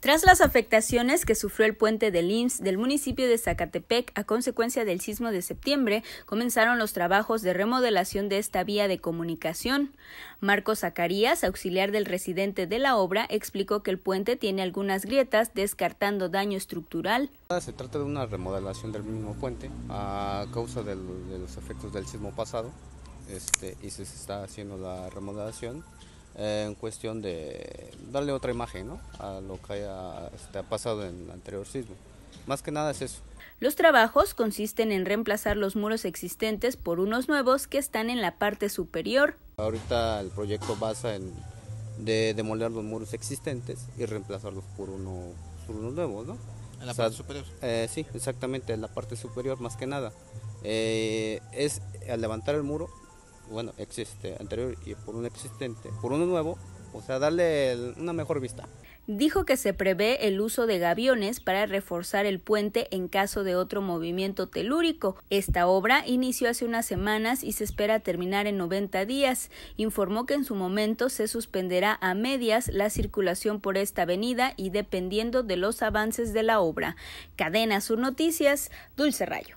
Tras las afectaciones que sufrió el puente del Lins del municipio de Zacatepec a consecuencia del sismo de septiembre, comenzaron los trabajos de remodelación de esta vía de comunicación. Marco Zacarías, auxiliar del residente de la obra, explicó que el puente tiene algunas grietas, descartando daño estructural. Se trata de una remodelación del mismo puente a causa de los efectos del sismo pasado este, y se está haciendo la remodelación en cuestión de darle otra imagen ¿no? a lo que este, ha pasado en el anterior sismo. Más que nada es eso. Los trabajos consisten en reemplazar los muros existentes por unos nuevos que están en la parte superior. Ahorita el proyecto basa en demoler los muros existentes y reemplazarlos por, unos nuevos, ¿no? En la parte superior. Eh, sí, exactamente, en la parte superior más que nada. Eh, es al levantar el muro bueno, existe, anterior y por un existente, por uno nuevo, o sea, darle una mejor vista. Dijo que se prevé el uso de gaviones para reforzar el puente en caso de otro movimiento telúrico. Esta obra inició hace unas semanas y se espera terminar en 90 días. Informó que en su momento se suspenderá a medias la circulación por esta avenida y dependiendo de los avances de la obra. Cadena Sur Noticias, Dulce Rayo.